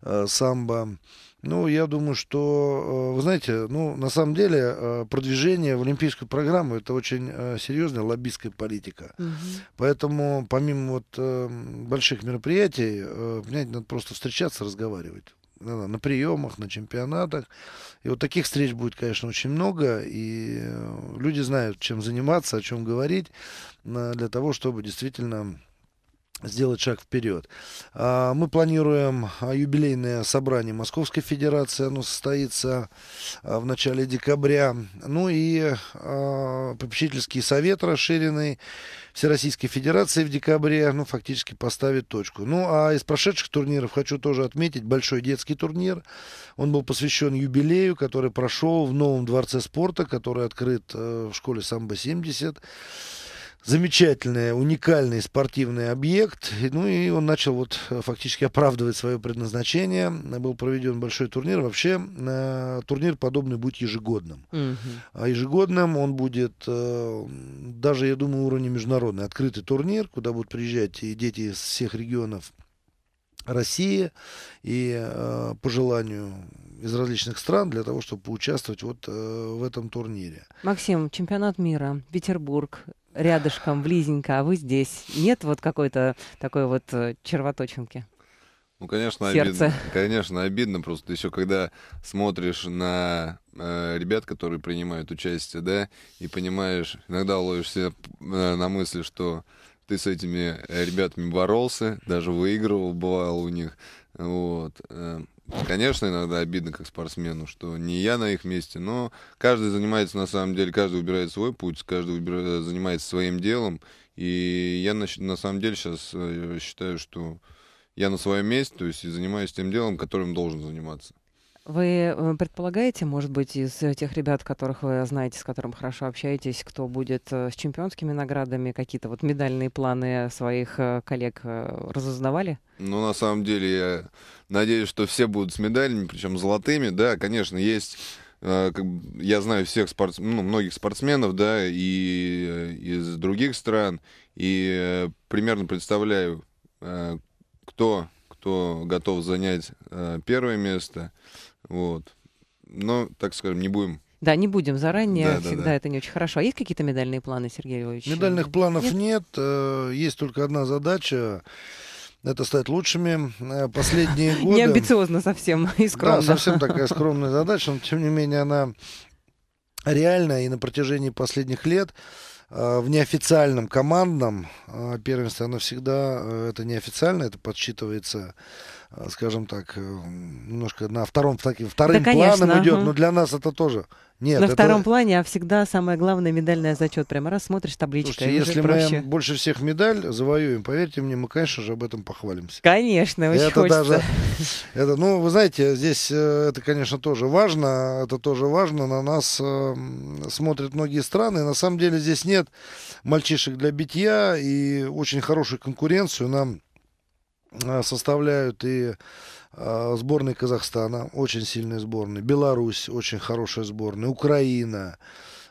[SPEAKER 3] э, самбо. Ну, я думаю, что, э, вы знаете, ну, на самом деле э, продвижение в олимпийскую программу это очень э, серьезная лоббистская политика. Угу. Поэтому помимо вот больших мероприятий, мне надо просто встречаться, разговаривать на приемах, на чемпионатах. И вот таких встреч будет, конечно, очень много. И э, люди знают, чем заниматься, о чем говорить, э, для того, чтобы действительно сделать шаг вперед. А, мы планируем а, юбилейное собрание Московской Федерации. Оно состоится а, в начале декабря. Ну и попечительский совет расширенный Всероссийской Федерации в декабре, ну, фактически поставит точку. Ну, а из прошедших турниров хочу тоже отметить большой детский турнир. Он был посвящен юбилею, который прошел в новом дворце спорта, который открыт э, в школе самбо 70 замечательный, уникальный спортивный объект. Ну и он начал вот э, фактически оправдывать свое предназначение. Был проведен большой турнир. Вообще э, турнир подобный будет ежегодным. А ежегодным он будет э, даже, я думаю, уровне международный. Открытый турнир, куда будут приезжать и дети из всех регионов России и по желанию из различных стран для того, чтобы поучаствовать вот э, в этом турнире.
[SPEAKER 1] Максим, чемпионат мира, Петербург, рядышком, близенько, а вы здесь. Нет вот какой-то такой вот э, червоточинки? Ну, конечно, Сердце. обидно.
[SPEAKER 2] Конечно, обидно просто еще, когда смотришь на э, ребят, которые принимают участие, да, и понимаешь, иногда ловишься э, на мысли, что ты с этими ребятами боролся, даже выигрывал, бывал у них, вот. Эм, Конечно, иногда обидно как спортсмену, что не я на их месте, но каждый занимается на самом деле, каждый выбирает свой путь, каждый выбирает, э, занимается своим делом. И я на, на самом деле сейчас э, считаю, что я на своем месте, то есть и занимаюсь тем делом, которым должен заниматься.
[SPEAKER 1] Вы э, предполагаете, может быть, из э, тех ребят, которых вы знаете, с которым хорошо общаетесь, кто будет э, с чемпионскими наградами, какие-то вот медальные планы своих коллег разузнавали?
[SPEAKER 2] Ну, на самом деле, я надеюсь, что все будут с медалями, причем золотыми. Да, конечно, есть я знаю всех спортс... ну, многих спортсменов, да, и из других стран, и примерно представляю, кто, кто готов занять первое место, вот. Но, так скажем, не будем
[SPEAKER 1] да, не будем заранее, да, всегда да, да. это не очень хорошо. А есть какие-то медальные планы, Сергей Львович?
[SPEAKER 3] Медальных планов нет, нет. Э, есть только одна задача. Это стать лучшими. Э, последние годы... Не амбициозно
[SPEAKER 1] совсем и скромно. Да, совсем такая скромная задача,
[SPEAKER 3] но тем не менее она реальная и на протяжении последних лет э, в неофициальном командном первенстве, она всегда, это неофициально, это подсчитывается Э, скажем так, э, немножко на втором таким вторым да, конечно, планом идет, угу. но для нас это тоже нет. На это... втором
[SPEAKER 1] плане, а всегда самое главное медальная зачет. Прямо раз смотришь табличку. Слушайте, если проще. мы
[SPEAKER 3] больше всех медаль завоюем, поверьте мне, мы, конечно же, об этом похвалимся. Конечно, очень это хочется. Даже, это, ну, вы знаете, здесь э, это, конечно, тоже важно. Это тоже важно. На нас э, смотрят многие страны. На самом деле здесь нет мальчишек для битья и очень хорошую конкуренцию нам Э, составляют и э, сборная Казахстана, очень сильная сборная, Беларусь, очень хорошая сборная, Украина,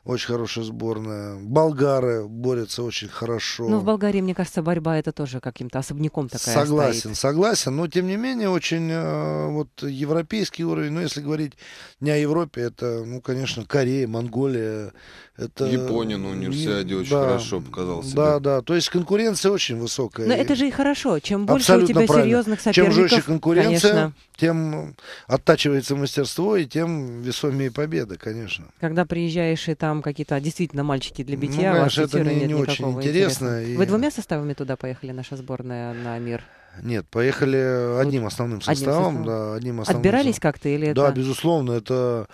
[SPEAKER 3] очень хорошая сборная. Болгары борются очень хорошо. Ну, в
[SPEAKER 1] Болгарии, мне кажется, борьба это тоже каким-то особняком такая Согласен, стоит.
[SPEAKER 3] согласен. Но, тем не менее, очень э, вот европейский уровень. Ну, если говорить не о Европе, это, ну, конечно, Корея, Монголия. Это... Япония на ну, универсиаде очень да, хорошо показался Да, да. То есть конкуренция очень высокая. Но и... это
[SPEAKER 1] же и хорошо. Чем больше Абсолютно у тебя правильно. серьезных соперников, Чем жестче конкуренция, конечно
[SPEAKER 3] тем оттачивается мастерство и тем весомее победа, конечно.
[SPEAKER 1] Когда приезжаешь и там какие-то действительно мальчики для ну, битья, а ну, конечно, это не, не очень интересно. И... Вы двумя составами туда поехали, наша сборная на мир?
[SPEAKER 3] Нет, поехали одним основным составом. Одним составом. Да, одним основным Отбирались составом. как-то или да, это? Да, безусловно, это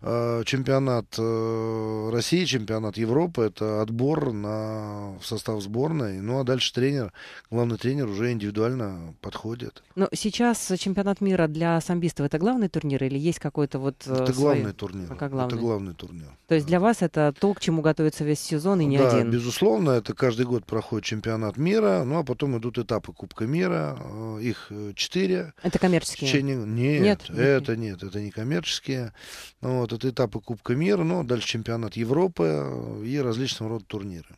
[SPEAKER 3] э, чемпионат э, России, чемпионат Европы, это отбор на в состав сборной. Ну а дальше тренер, главный тренер уже индивидуально подходит.
[SPEAKER 1] Но сейчас чемпионат мира для самбистов это главный турнир или есть какой-то вот? Э, это свой... главный турнир. Как главный. Это главный турнир. То есть да. для вас это то, к чему готовится весь сезон и не да, один.
[SPEAKER 3] Да, безусловно, это каждый год проходит чемпионат мира, ну а потом идут этапы Кубка мира Э, их э, четыре.
[SPEAKER 1] Это коммерческие? Течение...
[SPEAKER 3] Нет, нет, это нет, это не коммерческие. Вот, это этапы Кубка мира, но дальше чемпионат Европы э, и различного рода турниры.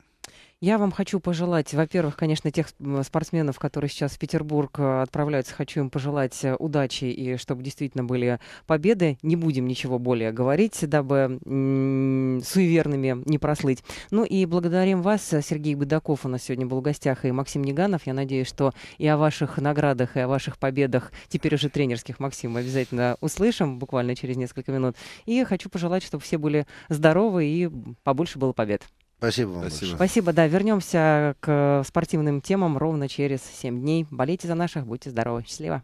[SPEAKER 1] Я вам хочу пожелать, во-первых, конечно, тех спортсменов, которые сейчас в Петербург э, отправляются, хочу им пожелать э, удачи и чтобы действительно были победы. Не будем ничего более говорить, дабы суеверными не прослыть. Ну и благодарим вас, э, Сергей Быдаков, у нас сегодня был в гостях, и Максим Неганов. Я надеюсь, что и о ваших наградах, и о ваших победах, теперь уже тренерских, Максим, обязательно услышим буквально через несколько минут. И хочу пожелать, чтобы все были здоровы и побольше было побед. Спасибо вам Спасибо. Большое. Спасибо, да. Вернемся к э, спортивным темам ровно через 7 дней. Болейте за наших, будьте здоровы. Счастливо.